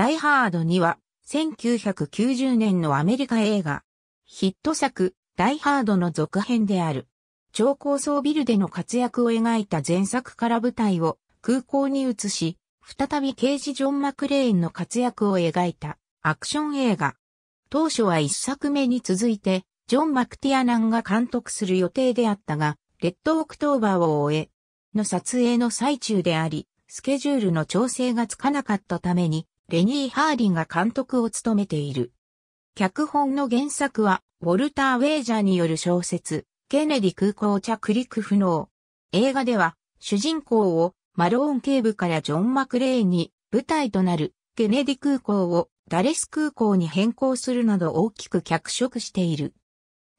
ダイハードには、1990年のアメリカ映画、ヒット作、ダイハードの続編である。超高層ビルでの活躍を描いた前作から舞台を空港に移し、再び刑事ジョン・マクレーンの活躍を描いたアクション映画。当初は一作目に続いて、ジョン・マクティアナンが監督する予定であったが、レッド・オクトーバーを終え、の撮影の最中であり、スケジュールの調整がつかなかったために、レニー・ハーリが監督を務めている。脚本の原作は、ウォルター・ウェイジャーによる小説、ケネディ空港着陸不能。映画では、主人公をマローン警部からジョン・マクレーンに舞台となるケネディ空港をダレス空港に変更するなど大きく脚色している。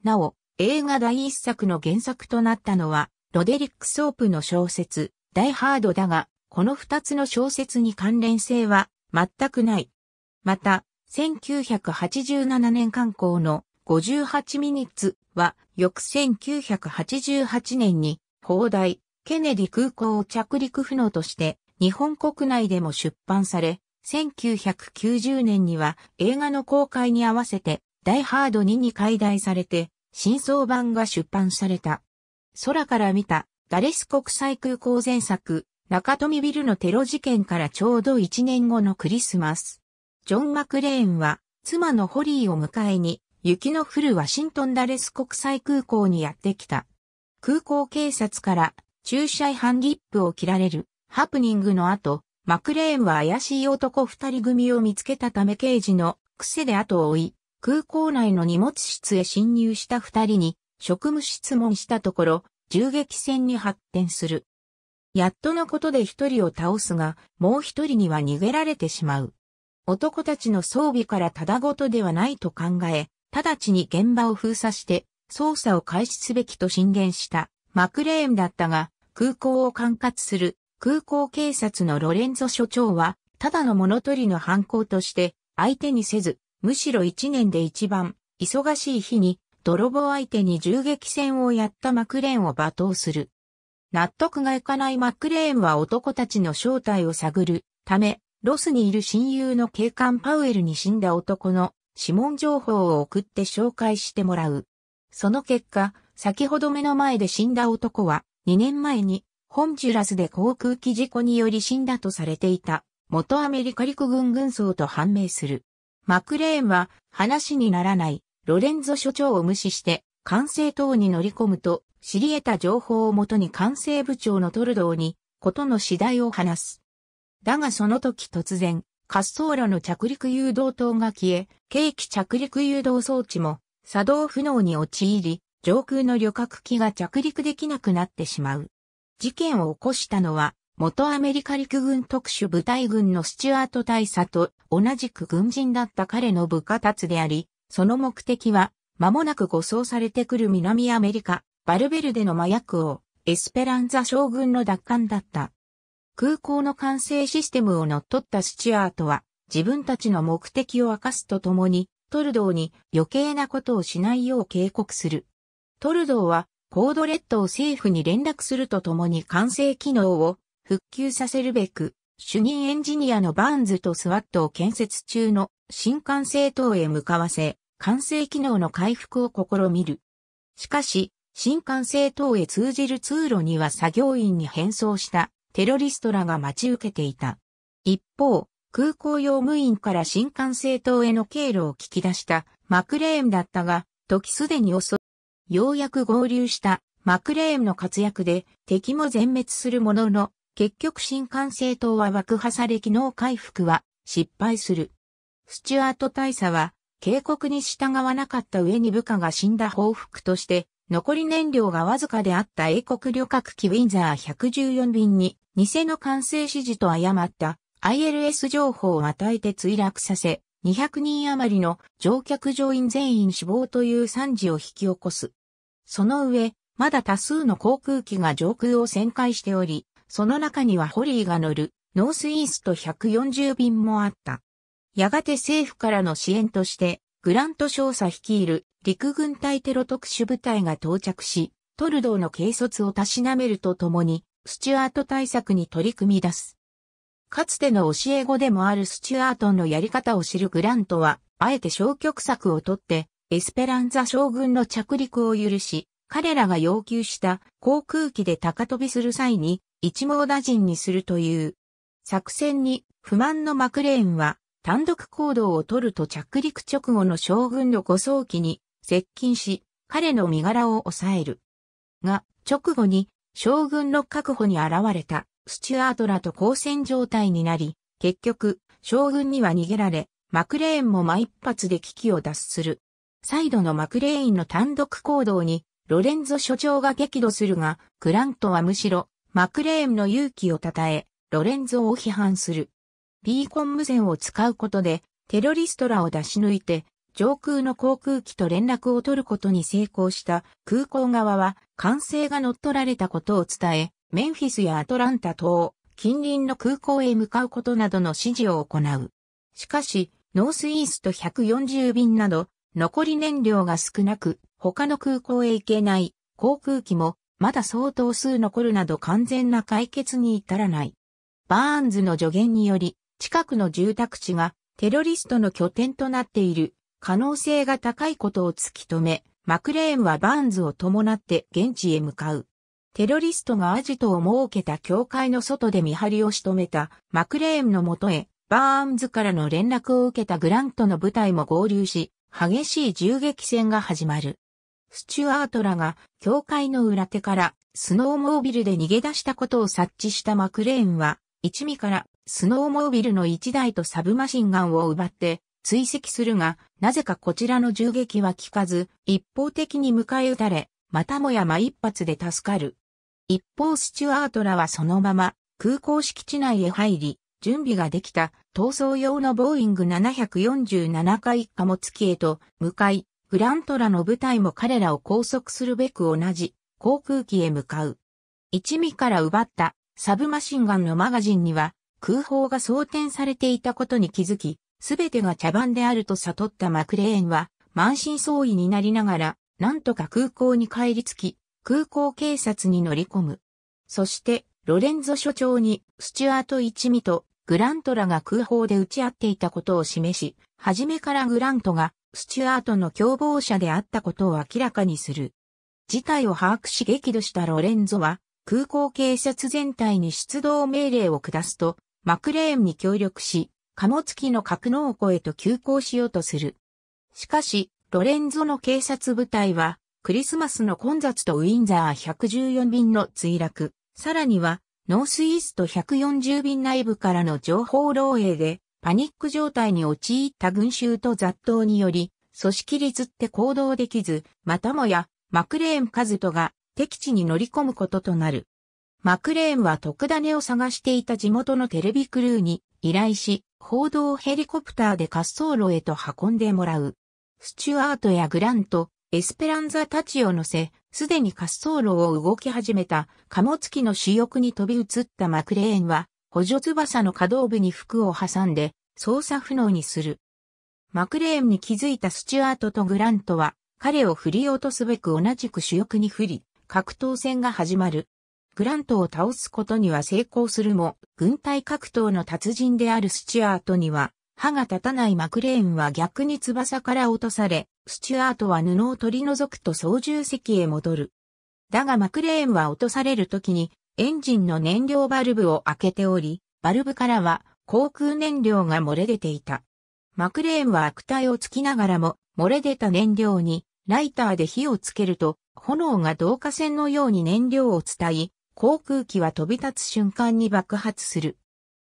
なお、映画第一作の原作となったのは、ロデリック・ソープの小説、ダイ・ハードだが、この二つの小説に関連性は全くない。また、1987年刊行の58ミニッツは、翌1988年に、砲台、ケネディ空港着陸不能として、日本国内でも出版され、1990年には映画の公開に合わせて、ダイハード2に解題されて、新装版が出版された。空から見た、ダレス国際空港前作、中富ビルのテロ事件からちょうど1年後のクリスマス。ジョン・マクレーンは、妻のホリーを迎えに、雪の降るワシントンダレス国際空港にやってきた。空港警察から駐車違反リップを切られるハプニングの後、マクレーンは怪しい男二人組を見つけたため刑事の癖で後を追い、空港内の荷物室へ侵入した二人に職務質問したところ、銃撃戦に発展する。やっとのことで一人を倒すが、もう一人には逃げられてしまう。男たちの装備からただごとではないと考え、直ちに現場を封鎖して捜査を開始すべきと進言したマクレーンだったが、空港を管轄する空港警察のロレンゾ所長は、ただの物取りの犯行として相手にせず、むしろ一年で一番忙しい日に泥棒相手に銃撃戦をやったマクレーンを罵倒する。納得がいかないマックレーンは男たちの正体を探るため、ロスにいる親友の警官パウエルに死んだ男の指紋情報を送って紹介してもらう。その結果、先ほど目の前で死んだ男は、2年前に、ホンジュラスで航空機事故により死んだとされていた、元アメリカ陸軍軍曹と判明する。マクレーンは、話にならない、ロレンゾ所長を無視して、管制塔に乗り込むと、知り得た情報をもとに管制部長のトルドーに、ことの次第を話す。だがその時突然、滑走路の着陸誘導灯が消え、軽機着陸誘導装置も作動不能に陥り、上空の旅客機が着陸できなくなってしまう。事件を起こしたのは、元アメリカ陸軍特殊部隊軍のスチュアート大佐と同じく軍人だった彼の部下達であり、その目的は、間もなく護送されてくる南アメリカ、バルベルデの麻薬王、エスペランザ将軍の奪還だった。空港の管制システムを乗っ取ったスチュアートは、自分たちの目的を明かすとともに、トルドーに余計なことをしないよう警告する。トルドーは、コードレッドを政府に連絡するとともに管制機能を復旧させるべく、主任エンジニアのバーンズとスワットを建設中の新管制塔へ向かわせ、管制機能の回復を試みる。しかし、新幹線等へ通じる通路には作業員に変装したテロリストらが待ち受けていた。一方、空港用務員から新幹線等への経路を聞き出したマクレーンだったが、時すでに遅い。ようやく合流したマクレーンの活躍で敵も全滅するものの、結局新幹線等は爆破され機能回復は失敗する。スチュアート大佐は警告に従わなかった上に部下が死んだ報復として残り燃料がわずかであった英国旅客機ウィンザー114便に、偽の完成指示と誤った ILS 情報を与えて墜落させ、200人余りの乗客乗員全員死亡という惨事を引き起こす。その上、まだ多数の航空機が上空を旋回しており、その中にはホリーが乗るノースイースト140便もあった。やがて政府からの支援として、グラント少佐率いる陸軍隊テロ特殊部隊が到着し、トルドーの軽率をたしなめるとともに、スチュアート対策に取り組み出す。かつての教え子でもあるスチュアートンのやり方を知るグラントは、あえて消極策をとって、エスペランザ将軍の着陸を許し、彼らが要求した航空機で高飛びする際に一網打尽にするという作戦に不満のマクレーンは単独行動を取ると着陸直後の将軍の誤送機に接近し、彼の身柄を抑える。が、直後に、将軍の確保に現れた、スチュアートらと交戦状態になり、結局、将軍には逃げられ、マクレーンも毎一発で危機を脱する。再度のマクレーンの単独行動に、ロレンゾ所長が激怒するが、グラントはむしろ、マクレーンの勇気を称え、ロレンゾを批判する。ビーコン無線を使うことで、テロリストらを出し抜いて、上空の航空機と連絡を取ることに成功した空港側は管制が乗っ取られたことを伝え、メンフィスやアトランタ等、近隣の空港へ向かうことなどの指示を行う。しかし、ノースイースト140便など、残り燃料が少なく、他の空港へ行けない航空機も、まだ相当数残るなど完全な解決に至らない。バーンズの助言により、近くの住宅地がテロリストの拠点となっている可能性が高いことを突き止め、マクレーンはバーンズを伴って現地へ向かう。テロリストがアジトを設けた教会の外で見張りを仕留めたマクレーンのもとへ、バーンズからの連絡を受けたグラントの部隊も合流し、激しい銃撃戦が始まる。スチュアートらが教会の裏手からスノーモービルで逃げ出したことを察知したマクレーンは、一味からスノーモービルの一台とサブマシンガンを奪って追跡するが、なぜかこちらの銃撃は効かず、一方的に迎え撃たれ、またもや間一発で助かる。一方スチュアートらはそのまま空港敷地内へ入り、準備ができた逃走用のボーイング747回貨物機へと向かい、グラントらの部隊も彼らを拘束するべく同じ航空機へ向かう。一味から奪ったサブマシンガンのマガジンには空砲が装填されていたことに気づき、すべてが茶番であると悟ったマクレーンは、満身創痍になりながら、なんとか空港に帰り着き、空港警察に乗り込む。そして、ロレンゾ所長に、スチュアート一味と、グラントらが空砲で撃ち合っていたことを示し、初めからグラントが、スチュアートの共謀者であったことを明らかにする。事態を把握し激怒したロレンゾは、空港警察全体に出動命令を下すと、マクレーンに協力し、貨物機の格納庫へと急行しようとする。しかし、ロレンゾの警察部隊は、クリスマスの混雑とウィンザー114便の墜落、さらには、ノースイースト140便内部からの情報漏洩で、パニック状態に陥った群衆と雑踏により、組織立って行動できず、またもや、マクレーンカズトが敵地に乗り込むこととなる。マクレーンは特ダネを探していた地元のテレビクルーに依頼し、報道ヘリコプターで滑走路へと運んでもらう。スチュアートやグラント、エスペランザたちを乗せ、すでに滑走路を動き始めた貨物機の主翼に飛び移ったマクレーンは、補助翼の可動部に服を挟んで、操作不能にする。マクレーンに気づいたスチュアートとグラントは、彼を振り落とすべく同じく主翼に振り、格闘戦が始まる。グラントを倒すことには成功するも、軍隊格闘の達人であるスチュアートには、歯が立たないマクレーンは逆に翼から落とされ、スチュアートは布を取り除くと操縦席へ戻る。だがマクレーンは落とされる時に、エンジンの燃料バルブを開けており、バルブからは航空燃料が漏れ出ていた。マクレーンは悪態をつきながらも、漏れ出た燃料にライターで火をつけると、炎が導火線のように燃料を伝い、航空機は飛び立つ瞬間に爆発する。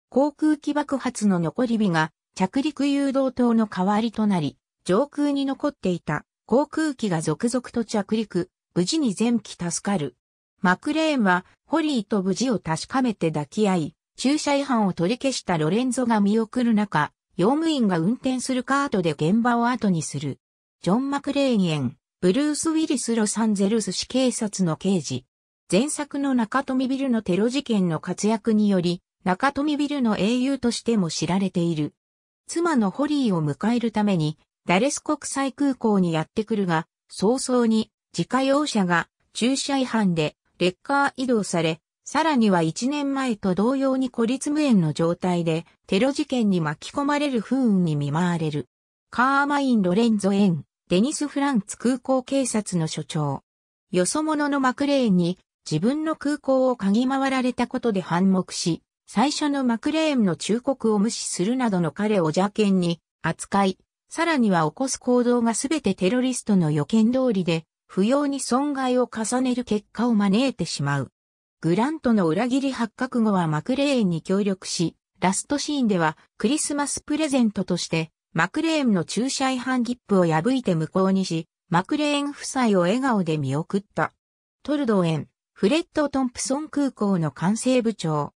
航空機爆発の残り火が着陸誘導灯の代わりとなり、上空に残っていた航空機が続々と着陸、無事に全機助かる。マクレーンはホリーと無事を確かめて抱き合い、駐車違反を取り消したロレンゾが見送る中、用務員が運転するカートで現場を後にする。ジョン・マクレーンブルース・ウィリス・ロサンゼルス市警察の刑事。前作の中富ビルのテロ事件の活躍により、中富ビルの英雄としても知られている。妻のホリーを迎えるために、ダレス国際空港にやってくるが、早々に自家用車が駐車違反でレッカー移動され、さらには1年前と同様に孤立無縁の状態でテロ事件に巻き込まれる不運に見舞われる。カーマイン・ロレンゾ・エン、デニス・フランツ空港警察の所長。よそ者のマクレーンに自分の空港を嗅ぎ回られたことで反目し、最初のマクレーンの忠告を無視するなどの彼を邪険に扱い、さらには起こす行動がすべてテロリストの予見通りで、不要に損害を重ねる結果を招いてしまう。グラントの裏切り発覚後はマクレーンに協力し、ラストシーンではクリスマスプレゼントとして、マクレーンの駐車違反切符を破いて無効にし、マクレーン夫妻を笑顔で見送った。トルドーエン。フレッド・トンプソン空港の管制部長。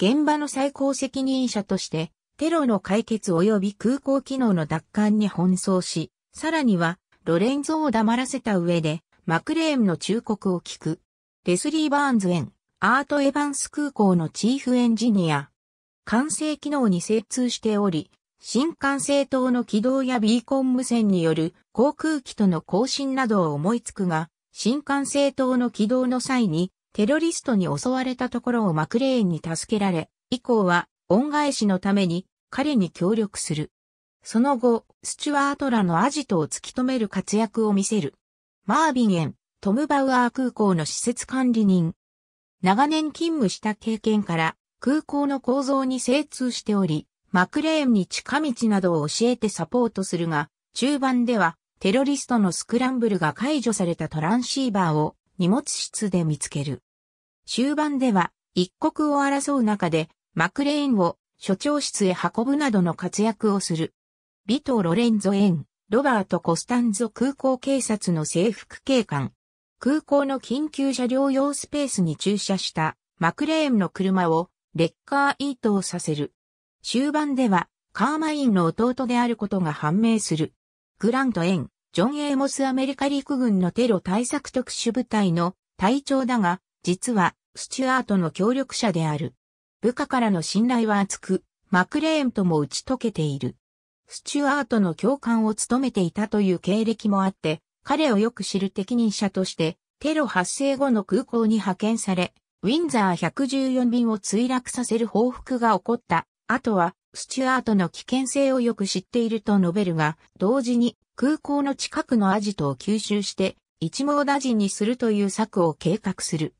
現場の最高責任者として、テロの解決及び空港機能の奪還に奔走し、さらには、ロレンゾを黙らせた上で、マクレーンの忠告を聞く。レスリー・バーンズ・エン、アート・エヴァンス空港のチーフエンジニア。管制機能に精通しており、新管制塔の軌道やビーコン無線による航空機との更新などを思いつくが、新幹線等の起動の際に、テロリストに襲われたところをマクレーンに助けられ、以降は恩返しのために彼に協力する。その後、スチュワートらのアジトを突き止める活躍を見せる。マービン・エン、トム・バウアー空港の施設管理人。長年勤務した経験から空港の構造に精通しており、マクレーンに近道などを教えてサポートするが、中盤ではテロリストのスクランブルが解除されたトランシーバーを荷物室で見つける。終盤では一刻を争う中でマクレーンを所長室へ運ぶなどの活躍をする。ビト・ロレンゾ・エン、ロバート・コスタンゾ空港警察の制服警官。空港の緊急車両用スペースに駐車したマクレーンの車をレッカーイートをさせる。終盤ではカーマインの弟であることが判明する。グラント・エン、ジョン・エーモスアメリカ陸軍のテロ対策特殊部隊の隊長だが、実はスチュアートの協力者である。部下からの信頼は厚く、マクレーンとも打ち解けている。スチュアートの教官を務めていたという経歴もあって、彼をよく知る適任者として、テロ発生後の空港に派遣され、ウィンザー114便を墜落させる報復が起こった。あとは、スチュアートの危険性をよく知っていると述べるが、同時に、空港の近くのアジトを吸収して一網打尽にするという策を計画する。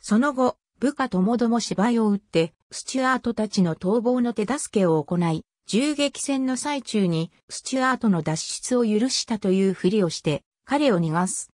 その後、部下ともども芝居を打って、スチュアートたちの逃亡の手助けを行い、銃撃戦の最中にスチュアートの脱出を許したというふりをして、彼を逃がす。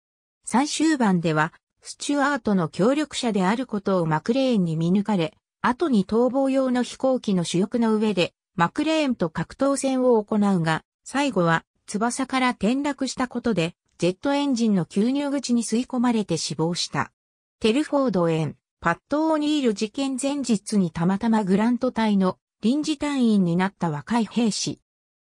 最終盤では、スチュアートの協力者であることをマクレーンに見抜かれ、後に逃亡用の飛行機の主翼の上で、マクレーンと格闘戦を行うが、最後は翼から転落したことで、ジェットエンジンの吸入口に吸い込まれて死亡した。テルフォード園、パット・オニール事件前日にたまたまグラント隊の臨時隊員になった若い兵士。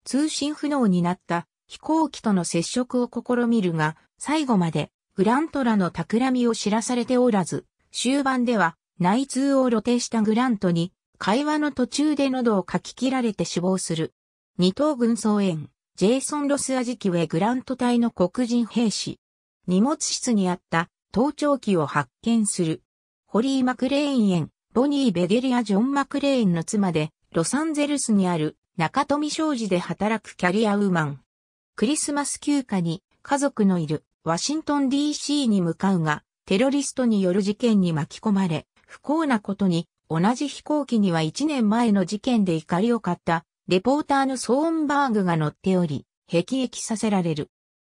通信不能になった飛行機との接触を試みるが、最後までグラントらの企みを知らされておらず、終盤では内通を露呈したグラントに会話の途中で喉をかき切られて死亡する。二等軍曹園、ジェイソン・ロスアジキウェグラント隊の黒人兵士。荷物室にあった盗聴器を発見する。ホリー・マクレーン園、ボニー・ベゲリア・ジョン・マクレーンの妻で、ロサンゼルスにある中富商事で働くキャリアウーマン。クリスマス休暇に家族のいるワシントン DC に向かうが、テロリストによる事件に巻き込まれ、不幸なことに同じ飛行機には1年前の事件で怒りを買ったレポーターのソーンバーグが乗っており、辟易させられる。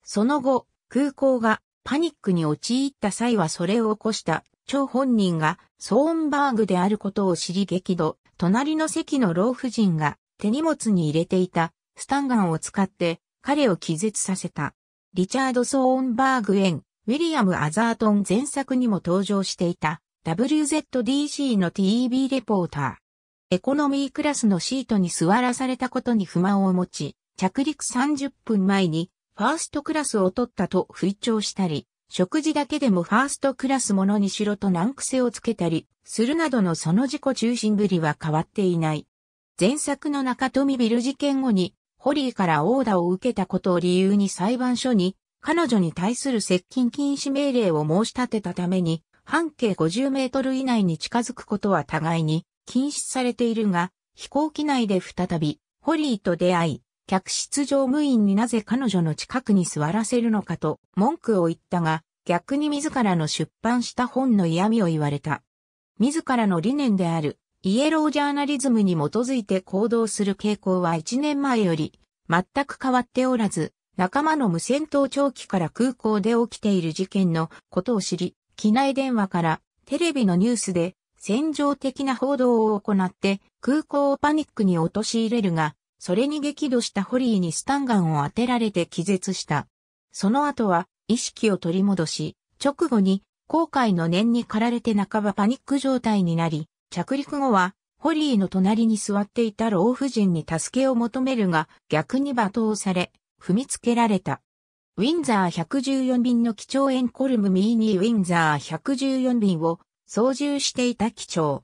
その後、空港がパニックに陥った際はそれを起こした張本人がソーンバーグであることを知り激怒、隣の席の老婦人が手荷物に入れていたスタンガンを使って彼を気絶させた。リチャード・ソーンバーグ演、ウィリアム・アザートン前作にも登場していた WZDC の TV レポーター。エコノミークラスのシートに座らされたことに不満を持ち、着陸30分前にファーストクラスを取ったと吹聴したり、食事だけでもファーストクラスものにしろと難癖をつけたり、するなどのその自己中心ぶりは変わっていない。前作の中富ビル事件後に、ホリーからオーダーを受けたことを理由に裁判所に、彼女に対する接近禁止命令を申し立てたために、半径50メートル以内に近づくことは互いに禁止されているが、飛行機内で再び、ホリーと出会い、客室乗務員になぜ彼女の近くに座らせるのかと文句を言ったが、逆に自らの出版した本の嫌味を言われた。自らの理念である、イエロージャーナリズムに基づいて行動する傾向は1年前より全く変わっておらず、仲間の無線盗聴器から空港で起きている事件のことを知り、機内電話からテレビのニュースで戦場的な報道を行って空港をパニックに陥れるが、それに激怒したホリーにスタンガンを当てられて気絶した。その後は意識を取り戻し、直後に後悔の念に駆られて半ばパニック状態になり、着陸後はホリーの隣に座っていた老婦人に助けを求めるが逆に罵倒され、踏みつけられた。ウィンザー114便の基調園コルムミーニーウィンザー114便を操縦していた機長。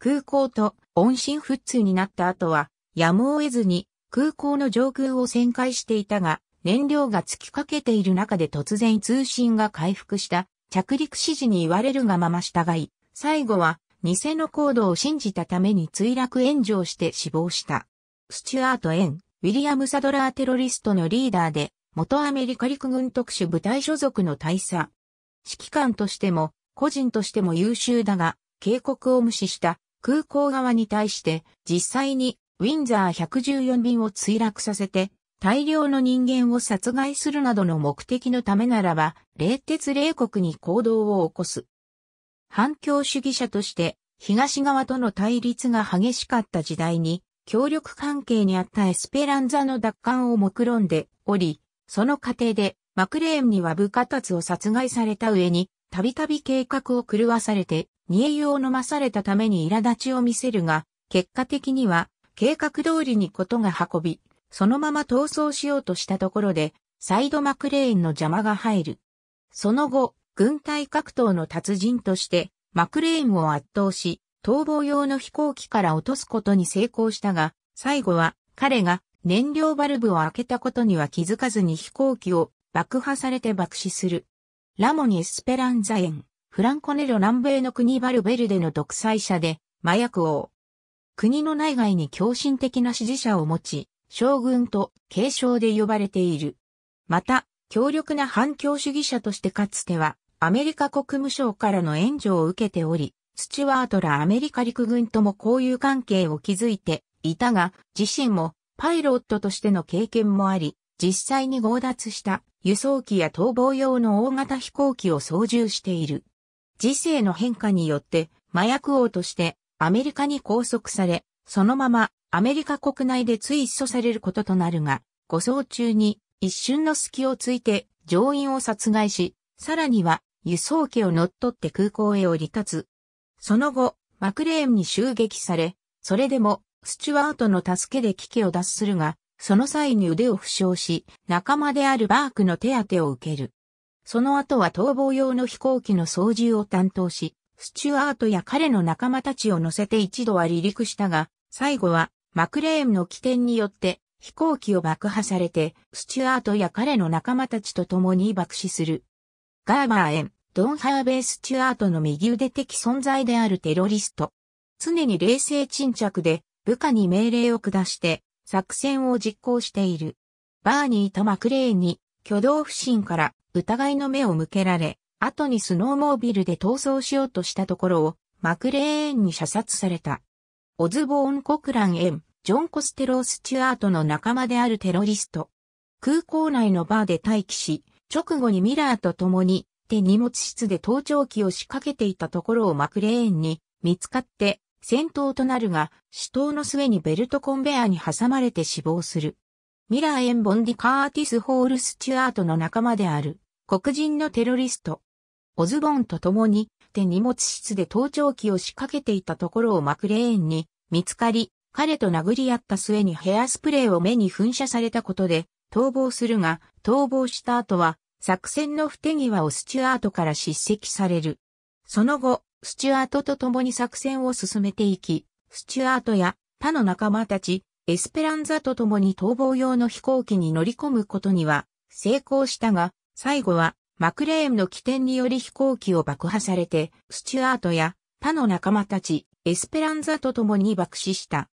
空港と音信不通になった後は、やむを得ずに空港の上空を旋回していたが、燃料が尽きかけている中で突然通信が回復した着陸指示に言われるがまま従い、最後は偽のコードを信じたために墜落炎上して死亡した。スチュアート・エン、ウィリアム・サドラーテロリストのリーダーで、元アメリカ陸軍特殊部隊所属の大佐。指揮官としても個人としても優秀だが、警告を無視した空港側に対して実際にウィンザー114便を墜落させて大量の人間を殺害するなどの目的のためならば、冷徹冷酷に行動を起こす。反共主義者として東側との対立が激しかった時代に協力関係にあったエスペランザの奪還を目論んでおり、その過程でマクレーンには部下たちを殺害された上にたびたび計画を狂わされて、煮えを飲まされたために苛立ちを見せるが、結果的には、計画通りにことが運び、そのまま逃走しようとしたところで、サイドマクレーンの邪魔が入る。その後、軍隊格闘の達人として、マクレーンを圧倒し、逃亡用の飛行機から落とすことに成功したが、最後は彼が燃料バルブを開けたことには気づかずに飛行機を爆破されて爆死する。ラモニ・エスペランザエン、フランコネロ南米の国バルベルデの独裁者で、麻薬王。国の内外に狂信的な支持者を持ち、将軍と継承で呼ばれている。また、強力な反共主義者としてかつては、アメリカ国務省からの援助を受けており、スチュワートらアメリカ陸軍とも交友関係を築いていたが、自身もパイロットとしての経験もあり、実際に強奪した輸送機や逃亡用の大型飛行機を操縦している。時世の変化によって麻薬王としてアメリカに拘束され、そのままアメリカ国内で追訴されることとなるが、護送中に一瞬の隙をついて乗員を殺害し、さらには輸送機を乗っ取って空港へ降り立つ。その後、マクレーンに襲撃され、それでもスチュワートの助けで危機を脱するが、その際に腕を負傷し、仲間であるバークの手当てを受ける。その後は逃亡用の飛行機の操縦を担当し、スチュアートや彼の仲間たちを乗せて一度は離陸したが、最後はマクレーンの起点によって飛行機を爆破されて、スチュアートや彼の仲間たちと共に爆死する。ガーバーエン、ドン・ハーベースチュアートの右腕的存在であるテロリスト。常に冷静沈着で部下に命令を下して作戦を実行している。バーニーとマクレーンに挙動不審から疑いの目を向けられ、後にスノーモービルで逃走しようとしたところをマクレーンに射殺された。オズボーン・コクラン・エン、ジョン・コステロー・スチュアートの仲間であるテロリスト。空港内のバーで待機し、直後にミラーと共に手荷物室で盗聴器を仕掛けていたところをマクレーンに見つかって戦闘となるが、死闘の末にベルトコンベアに挟まれて死亡する。ミラー・エン・ボンディ・カーティス・ホール・スチュアートの仲間である、黒人のテロリスト。オズボンと共に、手荷物室で盗聴器を仕掛けていたところをマクレーンに見つかり、彼と殴り合った末にヘアスプレーを目に噴射されたことで、逃亡するが、逃亡した後は、作戦の不手際をスチュアートから叱責される。その後、スチュアートと共に作戦を進めていき、スチュアートや他の仲間たち、エスペランザと共に逃亡用の飛行機に乗り込むことには成功したが、最後はマクレーンの起点により飛行機を爆破されて、スチュアートや他の仲間たち、エスペランザと共に爆死した。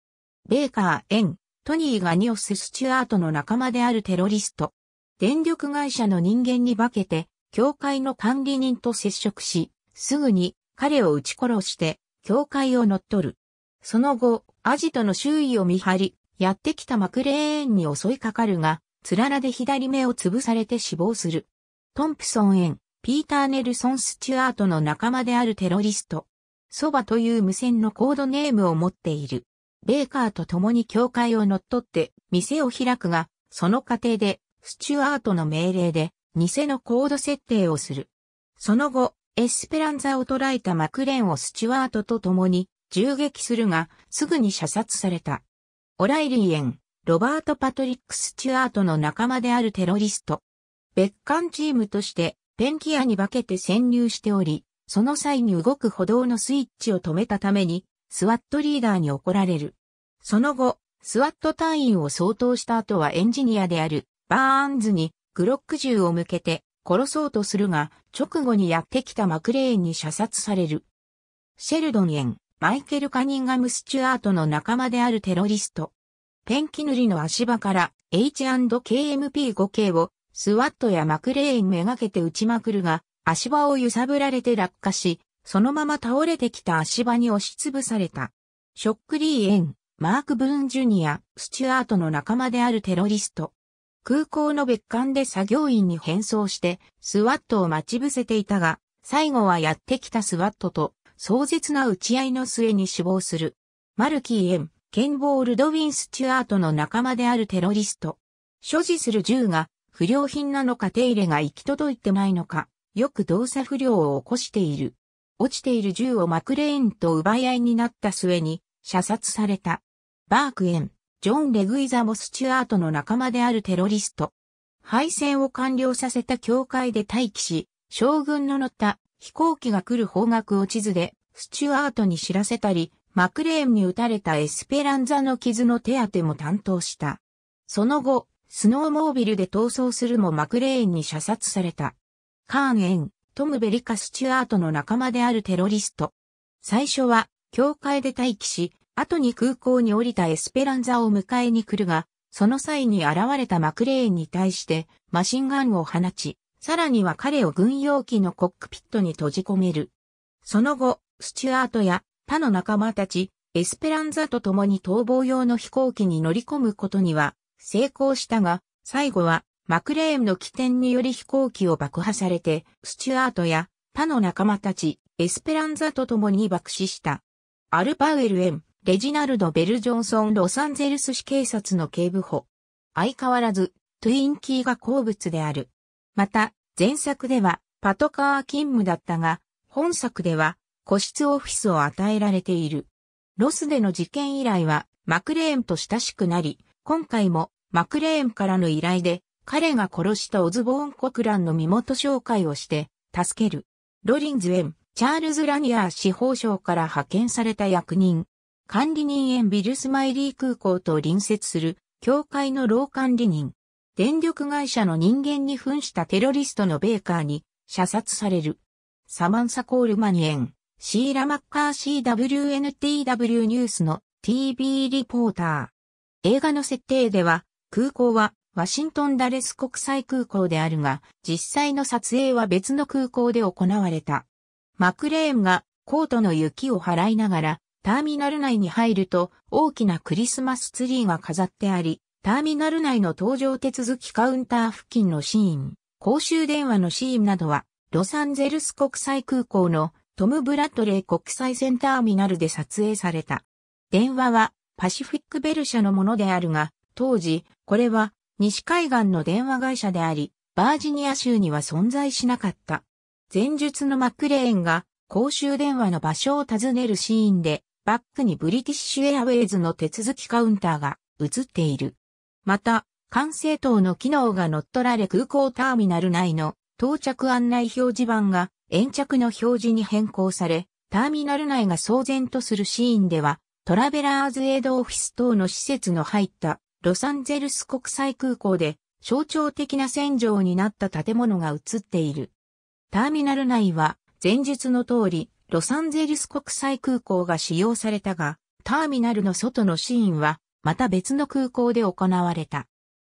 ベーカー・エン、トニーがニオス・スチュアートの仲間であるテロリスト。電力会社の人間に化けて、教会の管理人と接触し、すぐに彼を撃ち殺して、教会を乗っ取る。その後、アジトの周囲を見張り、やってきたマクレーンに襲いかかるが、つららで左目を潰されて死亡する。トンプソン・園、ピーター・ネルソン・スチュアートの仲間であるテロリスト。ソバという無線のコードネームを持っている。ベーカーと共に教会を乗っ取って店を開くが、その過程でスチュアートの命令で偽のコード設定をする。その後、エスペランザを捕らえたマクレンをスチュワートと共に銃撃するが、すぐに射殺された。オライリーエン、ロバート・パトリック・スチュワートの仲間であるテロリスト。別館チームとしてペンキアに化けて潜入しており、その際に動く歩道のスイッチを止めたために、スワットリーダーに怒られる。その後、スワット隊員を相当した後はエンジニアであるバーンズにグロック銃を向けて殺そうとするが、直後にやってきたマクレーンに射殺される。シェルドン・エン、マイケル・カニンガム・スチュアートの仲間であるテロリスト。ペンキ塗りの足場から H&KMP5 系をスワットやマクレーンめがけて撃ちまくるが、足場を揺さぶられて落下し、そのまま倒れてきた足場に押しつぶされた。ショックリー・エン、マーク・ブーン・ジュニア、スチュアートの仲間であるテロリスト。空港の別館で作業員に変装して、スワットを待ち伏せていたが、最後はやってきたスワットと、壮絶な打ち合いの末に死亡する。マルキー・エン、ケンボールドウィン・スチュアートの仲間であるテロリスト。所持する銃が、不良品なのか手入れが行き届いてないのか、よく動作不良を起こしている。落ちている銃をマクレーンと奪い合いになった末に、射殺された。バークエン、ジョン・レグイザモ・スチュアートの仲間であるテロリスト。敗戦を完了させた教会で待機し、将軍の乗った飛行機が来る方角を地図でスチュアートに知らせたり、マクレーンに撃たれたエスペランザの傷の手当ても担当した。その後、スノーモービルで逃走するもマクレーンに射殺された。カーン・エン、トム・ベリカ・スチュアートの仲間であるテロリスト。最初は、教会で待機し、後に空港に降りたエスペランザを迎えに来るが、その際に現れたマクレーンに対してマシンガンを放ち、さらには彼を軍用機のコックピットに閉じ込める。その後、スチュアートや他の仲間たち、エスペランザと共に逃亡用の飛行機に乗り込むことには成功したが、最後はマクレーンの起点により飛行機を爆破されて、スチュアートや他の仲間たち、エスペランザと共に爆死した。アルパウエル・エレジナルド・ベル・ジョンソン・ロサンゼルス市警察の警部補。相変わらず、トゥインキーが好物である。また、前作では、パトカー勤務だったが、本作では、個室オフィスを与えられている。ロスでの事件以来は、マクレーンと親しくなり、今回も、マクレーンからの依頼で、彼が殺したオズボーン・コクランの身元紹介をして、助ける。ロリンズ・ウェン、チャールズ・ラニアー司法省から派遣された役人。管理人園ビルスマイリー空港と隣接する、教会の老管理人。電力会社の人間に扮したテロリストのベーカーに射殺される。サマンサ・コールマニエン、シーラ・マッカー CWNTW ニュースの TV リポーター。映画の設定では、空港はワシントンダレス国際空港であるが、実際の撮影は別の空港で行われた。マクレーンがコートの雪を払いながら、ターミナル内に入ると大きなクリスマスツリーが飾ってあり、ターミナル内の搭乗手続きカウンター付近のシーン、公衆電話のシーンなどは、ロサンゼルス国際空港のトム・ブラッドレー国際センターミナルで撮影された。電話はパシフィックベル社のものであるが、当時、これは西海岸の電話会社であり、バージニア州には存在しなかった。前述のマックレーンが公衆電話の場所を尋ねるシーンで、バックにブリティッシュエアウェイズの手続きカウンターが映っている。また、管制塔の機能が乗っ取られ空港ターミナル内の到着案内表示板が延着の表示に変更され、ターミナル内が騒然とするシーンでは、トラベラーズエイドオフィス等の施設の入ったロサンゼルス国際空港で象徴的な戦場になった建物が映っている。ターミナル内は前述の通りロサンゼルス国際空港が使用されたが、ターミナルの外のシーンは、また別の空港で行われた。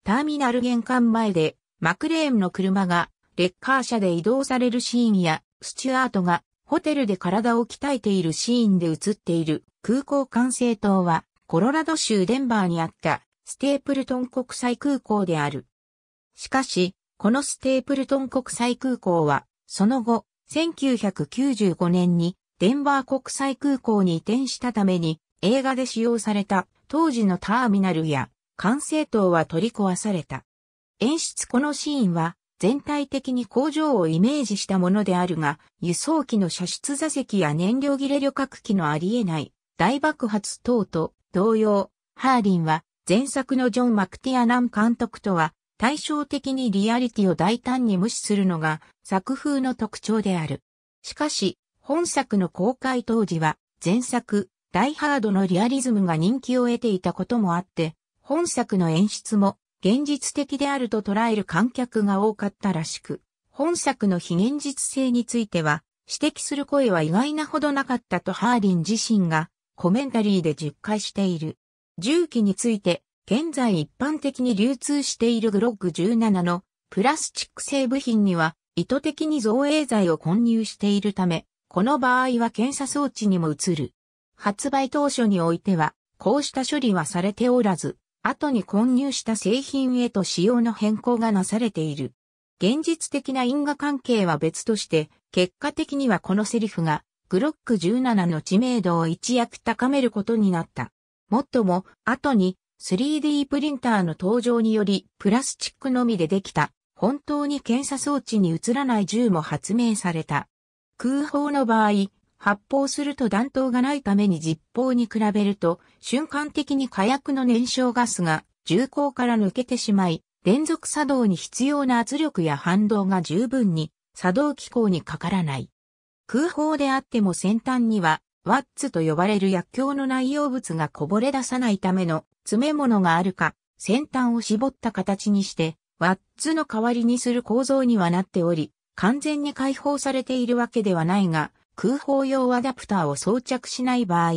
ターミナル玄関前で、マクレーンの車が、レッカー車で移動されるシーンや、スチュアートが、ホテルで体を鍛えているシーンで映っている空港管制塔は、コロラド州デンバーにあったステープルトン国際空港である。しかし、このステープルトン国際空港は、その後、1995年にデンバー国際空港に移転したために映画で使用された当時のターミナルや管制塔は取り壊された。演出このシーンは全体的に工場をイメージしたものであるが、輸送機の射出座席や燃料切れ旅客機のありえない大爆発等と同様、ハーリンは前作のジョン・マクティアナン監督とは対照的にリアリティを大胆に無視するのが作風の特徴である。しかし、本作の公開当時は、前作、ダイハードのリアリズムが人気を得ていたこともあって、本作の演出も現実的であると捉える観客が多かったらしく、本作の非現実性については、指摘する声は意外なほどなかったとハーリン自身がコメンタリーで実回している。銃器について現在一般的に流通しているグロッグ17のプラスチック製部品には意図的に造影剤を混入しているため、この場合は検査装置にも移る。発売当初においては、こうした処理はされておらず、後に混入した製品へと仕様の変更がなされている。現実的な因果関係は別として、結果的にはこのセリフが、グロック17の知名度を一躍高めることになった。もっとも、後に、3D プリンターの登場により、プラスチックのみでできた、本当に検査装置に移らない銃も発明された。空砲の場合、発砲すると弾頭がないために実砲に比べると、瞬間的に火薬の燃焼ガスが銃口から抜けてしまい、連続作動に必要な圧力や反動が十分に作動機構にかからない。空砲であっても先端にはワッツと呼ばれる薬莢の内容物がこぼれ出さないための詰め物があるか、先端を絞った形にして、ワッツの代わりにする構造にはなっており、完全に解放されているわけではないが、空砲用アダプターを装着しない場合、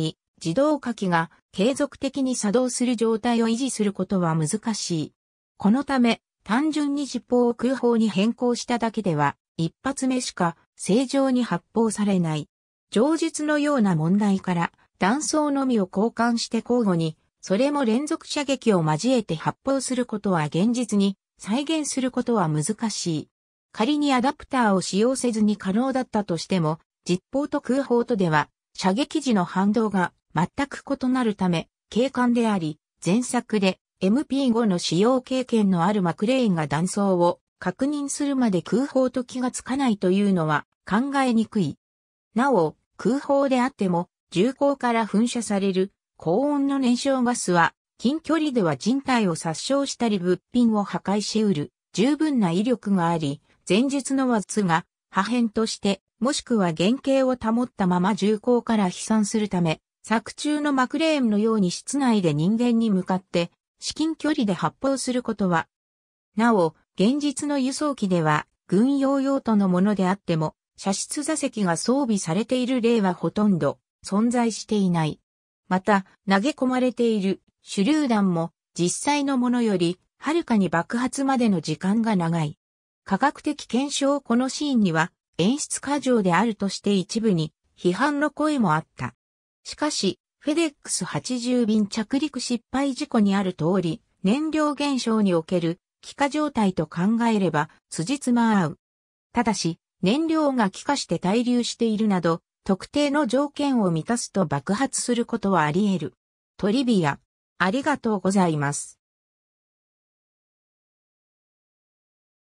自動書器が継続的に作動する状態を維持することは難しい。このため、単純に実砲を空砲に変更しただけでは、一発目しか正常に発砲されない。上述のような問題から、弾倉のみを交換して交互に、それも連続射撃を交えて発砲することは現実に再現することは難しい。仮にアダプターを使用せずに可能だったとしても、実砲と空砲とでは、射撃時の反動が全く異なるため、警官であり、前作で MP5 の使用経験のあるマクレーンが弾倉を確認するまで空砲と気がつかないというのは考えにくい。なお、空砲であっても、銃口から噴射される高温の燃焼ガスは、近距離では人体を殺傷したり物品を破壊し得る十分な威力があり、前述の技が破片としてもしくは原型を保ったまま銃口から飛散するため、作中のマクレーンのように室内で人間に向かって至近距離で発砲することは、なお、現実の輸送機では軍用用途のものであっても射出座席が装備されている例はほとんど存在していない。また、投げ込まれている手榴弾も実際のものよりはるかに爆発までの時間が長い。科学的検証このシーンには演出過剰であるとして一部に批判の声もあった。しかし、フェデックス80便着陸失敗事故にある通り、燃料減少における気化状態と考えれば辻褄合う。ただし、燃料が気化して滞留しているなど、特定の条件を満たすと爆発することはあり得る。トリビア、ありがとうございます。